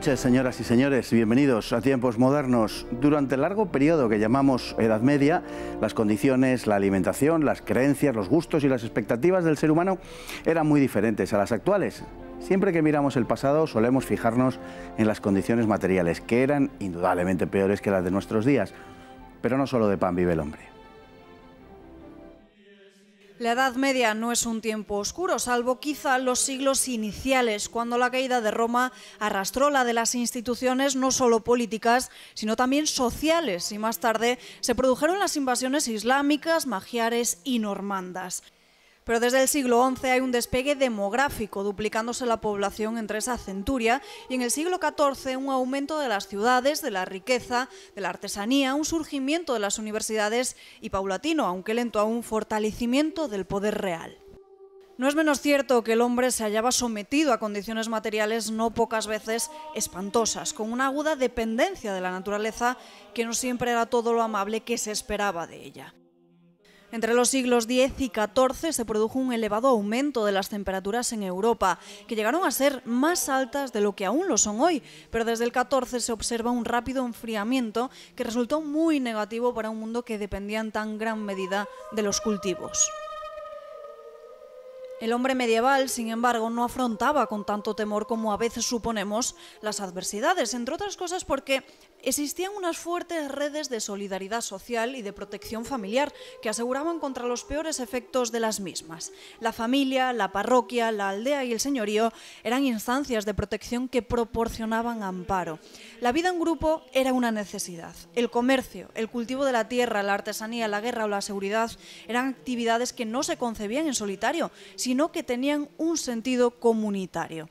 señoras y señores. Bienvenidos a tiempos modernos. Durante el largo periodo que llamamos Edad Media, las condiciones, la alimentación, las creencias, los gustos y las expectativas del ser humano eran muy diferentes a las actuales. Siempre que miramos el pasado solemos fijarnos en las condiciones materiales, que eran indudablemente peores que las de nuestros días. Pero no solo de pan vive el hombre. La Edad Media no es un tiempo oscuro, salvo quizá los siglos iniciales, cuando la caída de Roma arrastró la de las instituciones no solo políticas, sino también sociales, y más tarde se produjeron las invasiones islámicas, magiares y normandas. Pero desde el siglo XI hay un despegue demográfico, duplicándose la población entre esa centuria, y en el siglo XIV un aumento de las ciudades, de la riqueza, de la artesanía, un surgimiento de las universidades y paulatino, aunque lento a un fortalecimiento del poder real. No es menos cierto que el hombre se hallaba sometido a condiciones materiales no pocas veces espantosas, con una aguda dependencia de la naturaleza que no siempre era todo lo amable que se esperaba de ella. Entre los siglos X y XIV se produjo un elevado aumento de las temperaturas en Europa, que llegaron a ser más altas de lo que aún lo son hoy, pero desde el XIV se observa un rápido enfriamiento que resultó muy negativo para un mundo que dependía en tan gran medida de los cultivos. El hombre medieval, sin embargo, no afrontaba con tanto temor como a veces suponemos las adversidades, entre otras cosas porque Existían unas fuertes redes de solidaridad social y de protección familiar que aseguraban contra los peores efectos de las mismas. La familia, la parroquia, la aldea y el señorío eran instancias de protección que proporcionaban amparo. La vida en grupo era una necesidad. El comercio, el cultivo de la tierra, la artesanía, la guerra o la seguridad eran actividades que no se concebían en solitario, sino que tenían un sentido comunitario.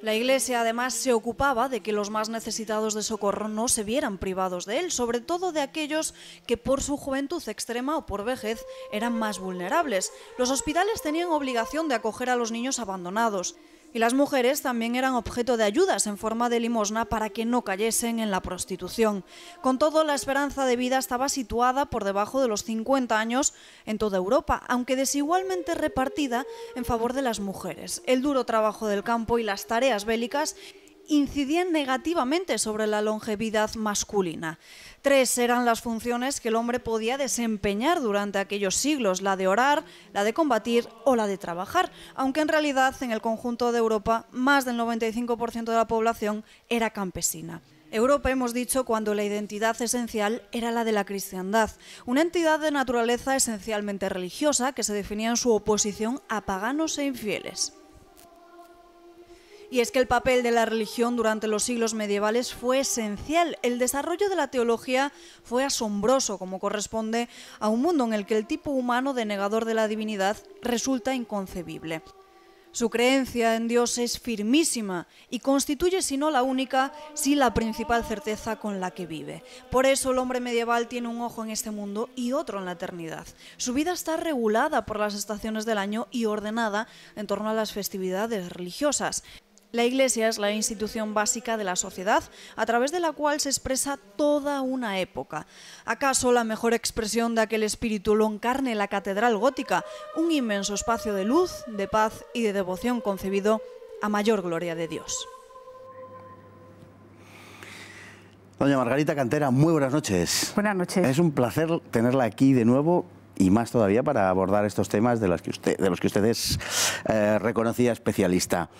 La Iglesia además se ocupaba de que los más necesitados de socorro no se vieran privados de él, sobre todo de aquellos que por su juventud extrema o por vejez eran más vulnerables. Los hospitales tenían obligación de acoger a los niños abandonados. Y las mujeres también eran objeto de ayudas en forma de limosna para que no cayesen en la prostitución. Con todo, la esperanza de vida estaba situada por debajo de los 50 años en toda Europa, aunque desigualmente repartida en favor de las mujeres. El duro trabajo del campo y las tareas bélicas incidían negativamente sobre la longevidad masculina. Tres eran las funciones que el hombre podía desempeñar durante aquellos siglos, la de orar, la de combatir o la de trabajar, aunque en realidad en el conjunto de Europa más del 95% de la población era campesina. Europa, hemos dicho, cuando la identidad esencial era la de la cristiandad, una entidad de naturaleza esencialmente religiosa que se definía en su oposición a paganos e infieles. Y es que el papel de la religión durante los siglos medievales fue esencial. El desarrollo de la teología fue asombroso, como corresponde a un mundo en el que el tipo humano denegador de la divinidad resulta inconcebible. Su creencia en Dios es firmísima y constituye, si no la única, sí si la principal certeza con la que vive. Por eso el hombre medieval tiene un ojo en este mundo y otro en la eternidad. Su vida está regulada por las estaciones del año y ordenada en torno a las festividades religiosas. La Iglesia es la institución básica de la sociedad, a través de la cual se expresa toda una época. ¿Acaso la mejor expresión de aquel espíritu lo encarne la Catedral Gótica, un inmenso espacio de luz, de paz y de devoción concebido a mayor gloria de Dios? Doña Margarita Cantera, muy buenas noches. Buenas noches. Es un placer tenerla aquí de nuevo y más todavía para abordar estos temas de los que, ustedes... Eh, reconocida especialista.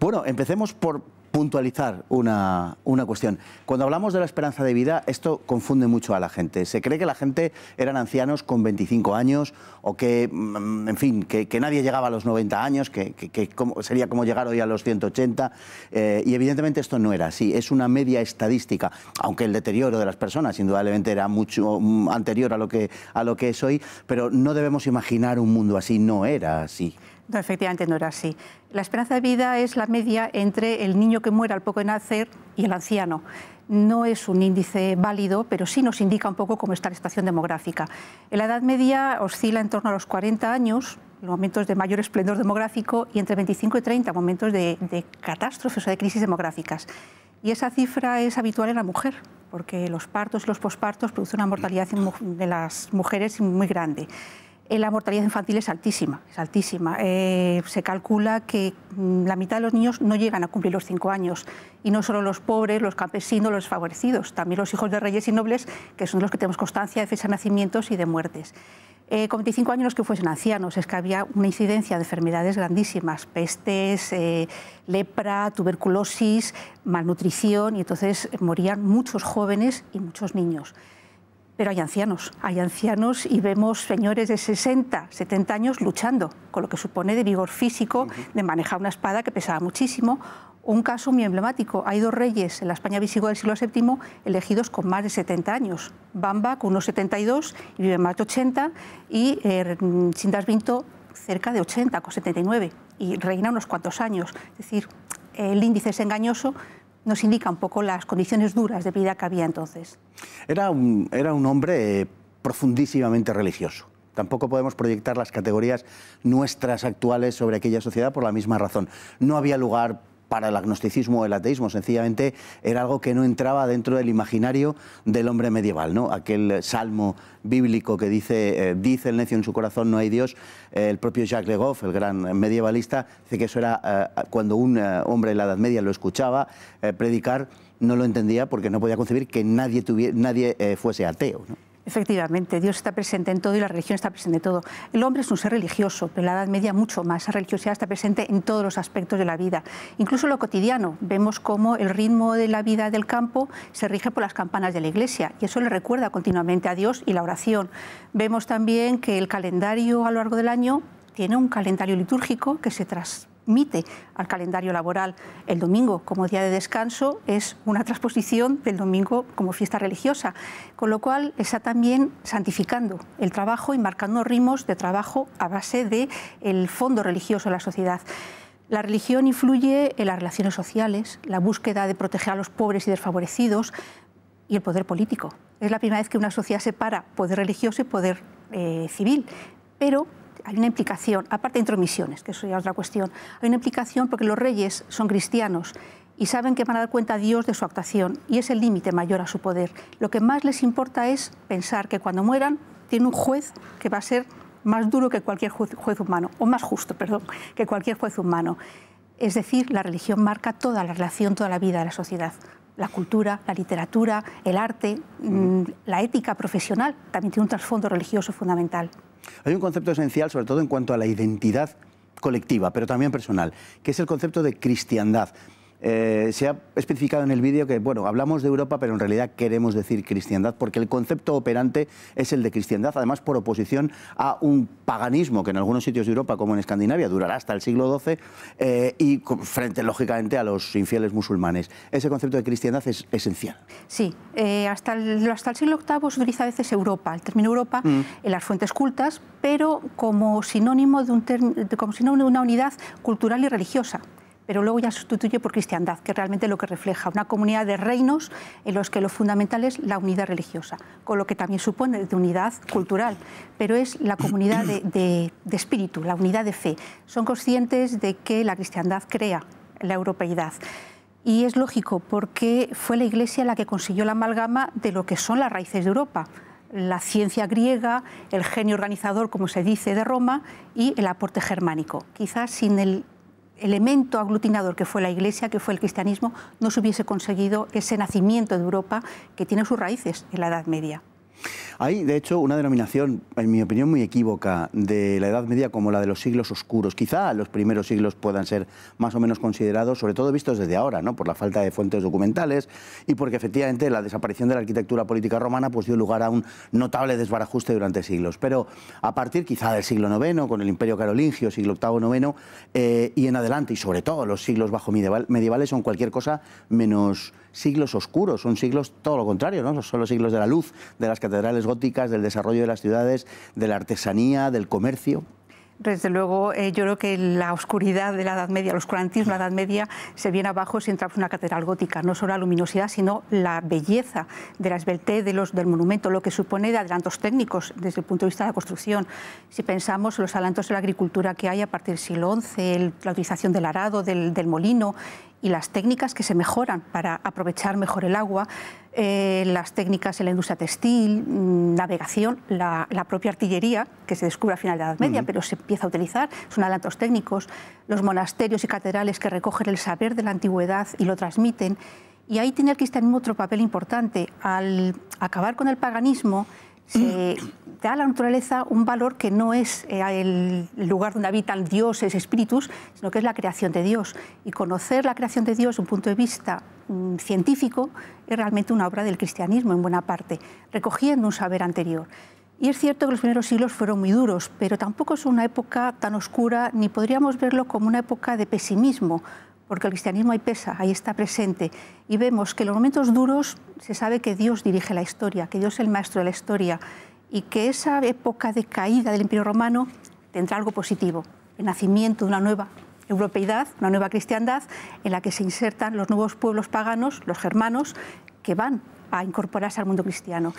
Bueno, empecemos por puntualizar una, cuestión. Cuando hablamos de la esperanza de vida, esto confunde mucho a la gente. Se cree que la gente eran ancianos con 25 años o que, mm, en fin, que, nadie llegaba a los 90 años, que, sería como llegar hoy a los 180. Eh, y evidentemente esto no era así, es una media estadística, aunque el deterioro de las personas indudablemente era mucho mm, anterior a lo que, a lo que es hoy, pero no debemos imaginar un mundo así, no era así. No, efectivamente no era así. La esperanza de vida es la media entre el niño que muere al poco de nacer y el anciano. No es un índice válido, pero sí nos indica un poco cómo está la situación demográfica. la Edad Media oscila en torno a los 40 años, momentos de mayor esplendor demográfico, y entre 25 y 30 momentos de, catástrofes o de crisis demográficas. Y esa cifra es habitual en la mujer, porque los partos y los pospartos producen una mortalidad de las mujeres muy grande. Eh, la mortalidad infantil es altísima, es altísima. Eh, se calcula que mm, la mitad de los niños no llegan a cumplir los cinco años. Y no solo los pobres, los campesinos, los favorecidos, también los hijos de reyes y nobles, que son los que tenemos constancia de fecha de nacimientos y de muertes. Eh, con 25 años los que fuesen ancianos, es que había una incidencia de enfermedades grandísimas, pestes, lepra, tuberculosis, malnutrición, y entonces morían muchos jóvenes y muchos niños pero hay ancianos, hay ancianos y vemos señores de 60, 70 años luchando, con lo que supone de vigor físico, de manejar una espada que pesaba muchísimo. Un caso muy emblemático, hay dos reyes en la España visigoda del siglo VII elegidos con más de 70 años. Bamba con unos 72 y vive más de 80 y eh, Vinto cerca de 80, con 79 y reina unos cuantos años. Es decir, el índice es engañoso, nos indica un poco las condiciones duras de vida que había entonces. Era un, era un hombre profundísimamente religioso. Tampoco podemos proyectar las categorías nuestras actuales sobre aquella sociedad por la misma razón. No había lugar para el agnosticismo o el ateísmo, sencillamente era algo que no entraba dentro del imaginario del hombre medieval, ¿no? Aquel salmo bíblico que dice, eh, dice el necio en su corazón no hay Dios, eh, el propio Jacques Le Goff, el gran medievalista, dice que eso era eh, cuando un hombre de la Edad Media lo escuchaba predicar, no lo entendía porque no podía concebir que nadie, nadie fuese ateo, ¿no? Efectivamente, Dios está presente en todo y la religión está presente en todo. El hombre es un ser religioso, pero en la Edad Media mucho más. La religiosidad está presente en todos los aspectos de la vida, incluso lo cotidiano. Vemos cómo el ritmo de la vida del campo se rige por las campanas de la iglesia y eso le recuerda continuamente a Dios y la oración. Vemos también que el calendario a lo largo del año tiene un calendario litúrgico que se traslada admite al calendario laboral el domingo como día de descanso es una transposición del domingo como fiesta religiosa, con lo cual está también santificando el trabajo y marcando ritmos de trabajo a base del el fondo religioso de la sociedad. La religión influye en las relaciones sociales, la búsqueda de proteger a los pobres y desfavorecidos y el poder político. Es la primera vez que una sociedad separa poder religioso y poder eh, civil, pero hay una implicación, aparte de intromisiones, que eso ya es otra cuestión, hay una implicación porque los reyes son cristianos y saben que van a dar cuenta a Dios de su actuación y es el límite mayor a su poder. Lo que más les importa es pensar que cuando mueran tiene un juez que va a ser más duro que cualquier juez, juez humano, o más justo, perdón, que cualquier juez humano. Es decir, la religión marca toda la relación, toda la vida de la sociedad la cultura, la literatura, el arte, mm, la ética profesional, también tiene un trasfondo religioso fundamental. Hay un concepto esencial, sobre todo en cuanto a la identidad colectiva, pero también personal, que es el concepto de cristiandad. Eh, se ha especificado en el vídeo que, bueno, hablamos de Europa, pero en realidad queremos decir cristiandad, porque el concepto operante es el de cristiandad, además por oposición a un paganismo que en algunos sitios de Europa, como en Escandinavia, durará hasta el siglo XII, eh, y frente, lógicamente, a los infieles musulmanes. Ese concepto de cristiandad es esencial. Sí, eh, hasta, el, hasta el siglo VIII se utiliza a veces Europa, el término Europa, mm. en las fuentes cultas, pero como sinónimo de, un como sinónimo de una unidad cultural y religiosa pero luego ya sustituye por cristiandad, que realmente lo que refleja una comunidad de reinos en los que lo fundamental es la unidad religiosa, con lo que también supone de unidad cultural, pero es la comunidad de, de espíritu, la unidad de fe. Son conscientes de que la cristiandad crea la europeidad. Y es lógico, porque fue la Iglesia la que consiguió la amalgama de lo que son las raíces de Europa, la ciencia griega, el genio organizador, como se dice, de Roma y el aporte germánico. Quizás sin el elemento aglutinador que fue la Iglesia, que fue el cristianismo, no se hubiese conseguido ese nacimiento de Europa que tiene sus raíces en la Edad Media. Hay, de hecho, una denominación, en mi opinión, muy equívoca de la Edad Media como la de los siglos oscuros. Quizá los primeros siglos puedan ser más o menos considerados, sobre todo vistos desde ahora, ¿no? por la falta de fuentes documentales y porque efectivamente la desaparición de la arquitectura política romana pues, dio lugar a un notable desbarajuste durante siglos. Pero a partir quizá del siglo IX, con el Imperio Carolingio, siglo VIII, IX, eh, y en adelante, y sobre todo los siglos bajo medieval, medievales, son cualquier cosa menos siglos oscuros, son siglos todo lo contrario, ¿no? son los siglos de la luz, de las catedrales góticas, del desarrollo de las ciudades, de la artesanía, del comercio? Desde luego, eh, yo creo que la oscuridad de la Edad Media, los oscurantismo de la Edad Media, se viene abajo si entramos en una catedral gótica. No solo la luminosidad, sino la belleza de la esbeltez de los, del monumento, lo que supone de adelantos técnicos desde el punto de vista de la construcción. Si pensamos en los adelantos de la agricultura que hay a partir del siglo XI, la utilización del arado, del molino, y las técnicas que se mejoran para aprovechar mejor el agua, eh, las técnicas en la industria textil, mm, navegación, la, propia artillería, que se descubre a final de la Edad Media, pero se empieza a utilizar, son adelantos técnicos, los monasterios y catedrales que recogen el saber de la antigüedad y lo transmiten. Y ahí tiene el cristianismo otro papel importante. Al acabar con el paganismo, se eh, da a la naturaleza un valor que no es eh, el lugar donde habitan dioses, espíritus, sino que es la creación de Dios. Y conocer la creación de Dios desde un punto de vista mm, científico es realmente una obra del cristianismo en buena parte, recogiendo un saber anterior. Y es cierto que los primeros siglos fueron muy duros, pero tampoco es una época tan oscura, ni podríamos verlo como una época de pesimismo, porque el cristianismo hay pesa, ahí está presente. Y vemos que en los momentos duros se sabe que Dios dirige la historia, que Dios es el maestro de la historia y que esa época de caída del Imperio Romano tendrá algo positivo, el nacimiento de una nueva europeidad, una nueva cristiandad, en la que se insertan los nuevos pueblos paganos, los germanos, que van a incorporarse al mundo cristiano.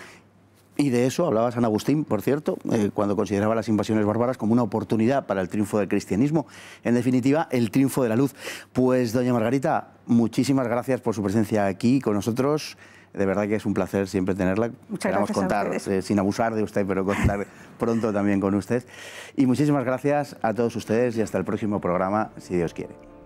Y de eso hablaba San Agustín, por cierto, eh, cuando consideraba las invasiones bárbaras como una oportunidad para el triunfo del cristianismo. En definitiva, el triunfo de la luz. Pues, doña Margarita, muchísimas gracias por su presencia aquí con nosotros. De verdad que es un placer siempre tenerla. Muchas Queremos contar, eh, sin abusar de usted, pero contar pronto también con usted. Y muchísimas gracias a todos ustedes y hasta el próximo programa, si Dios quiere.